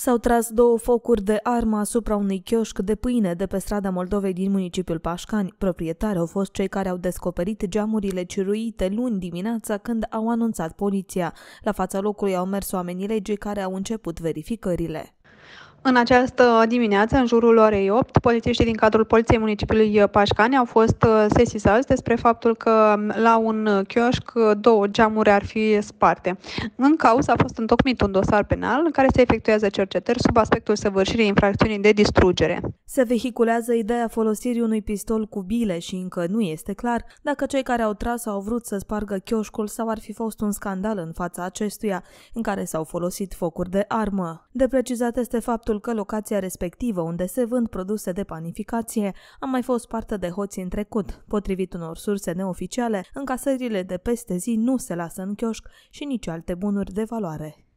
S-au tras două focuri de armă asupra unui chioșc de pâine de pe strada Moldovei din municipiul Pașcani. Proprietari au fost cei care au descoperit geamurile ciruite luni dimineața când au anunțat poliția. La fața locului au mers oamenii legii care au început verificările. În această dimineață, în jurul orei 8, polițiștii din cadrul Poliției Municipiului Pașcani au fost uh, sesizați despre faptul că la un chioșc uh, două geamuri ar fi sparte. În cauză a fost întocmit un dosar penal în care se efectuează cercetări sub aspectul săvârșirii infracțiunii de distrugere. Se vehiculează ideea folosirii unui pistol cu bile și încă nu este clar dacă cei care au tras au vrut să spargă chioșcul sau ar fi fost un scandal în fața acestuia, în care s-au folosit focuri de armă. De precizat este faptul faptul că locația respectivă unde se vând produse de panificație a mai fost parte de hoți în trecut. Potrivit unor surse neoficiale, încasările de peste zi nu se lasă în chioșc și nici alte bunuri de valoare.